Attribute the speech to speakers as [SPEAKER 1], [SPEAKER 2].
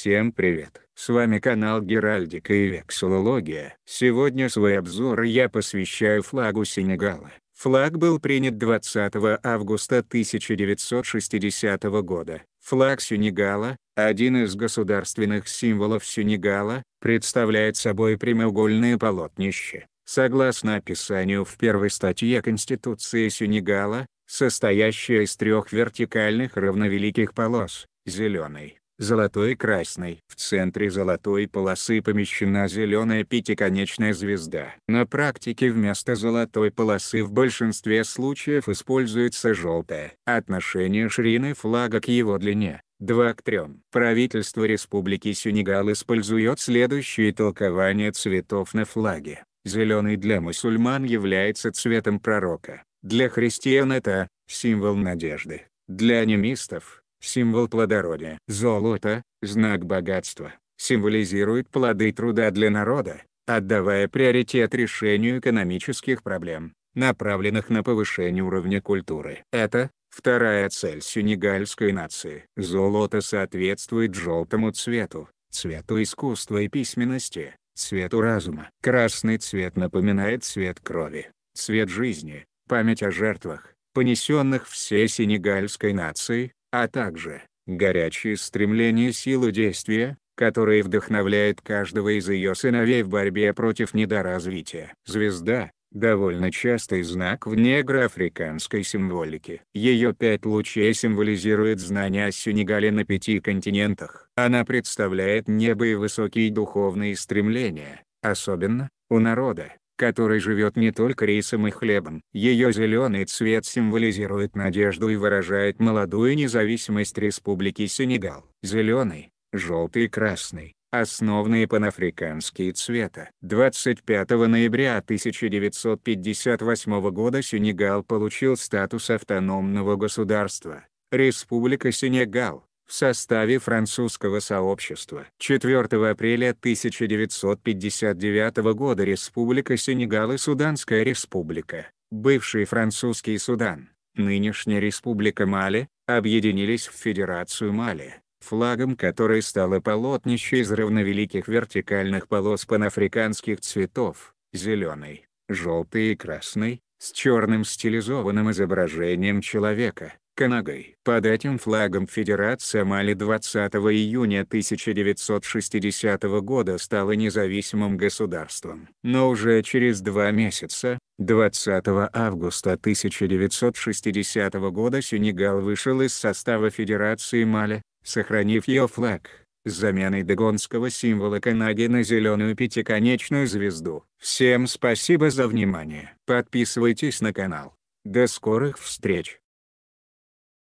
[SPEAKER 1] Всем привет! С вами канал Геральдика и Вексилология. Сегодня свой обзор я посвящаю флагу Сенегала. Флаг был принят 20 августа 1960 года. Флаг Сенегала, один из государственных символов Сенегала, представляет собой прямоугольное полотнище. Согласно описанию в первой статье Конституции Сенегала, состоящее из трех вертикальных равновеликих полос, зеленый, золотой и красный. В центре золотой полосы помещена зеленая пятиконечная звезда. На практике вместо золотой полосы в большинстве случаев используется желтая. Отношение ширины флага к его длине. 2 к 3. Правительство Республики Сенегал использует следующее толкование цветов на флаге. Зеленый для мусульман является цветом пророка, для христиан это – символ надежды, для анимистов – символ плодородия. Золото, знак богатства, символизирует плоды труда для народа, отдавая приоритет решению экономических проблем, направленных на повышение уровня культуры. Это, вторая цель сенегальской нации. Золото соответствует желтому цвету, цвету искусства и письменности, цвету разума. Красный цвет напоминает цвет крови, цвет жизни, память о жертвах, понесенных всей сенегальской нацией, а также горячее стремление силы действия, которое вдохновляет каждого из ее сыновей в борьбе против недоразвития. Звезда — довольно частый знак в негроафриканской символике. Ее пять лучей символизирует знания о Сенегале на пяти континентах. Она представляет небо и высокие духовные стремления, особенно у народа, который живет не только рисом и хлебом. Ее зеленый цвет символизирует надежду и выражает молодую независимость Республики Сенегал. Зеленый, желтый и красный – основные панафриканские цвета. 25 ноября 1958 года Сенегал получил статус автономного государства. Республика Сенегал в составе французского сообщества. 4 апреля 1959 года Республика Сенегал и Суданская республика, бывший французский Судан, нынешняя Республика Мали, объединились в Федерацию Мали флагом которой стало полотнище из равновеликих вертикальных полос панафриканских цветов, зеленый, желтый и красный, с черным стилизованным изображением человека, Канагой. Под этим флагом Федерация Мали 20 июня 1960 года стала независимым государством. Но уже через два месяца, 20 августа 1960 года Сенегал вышел из состава Федерации Мали, сохранив ее флаг с заменой дагонского символа Канаги на зеленую пятиконечную звезду. Всем спасибо за внимание. Подписывайтесь на канал. До скорых встреч!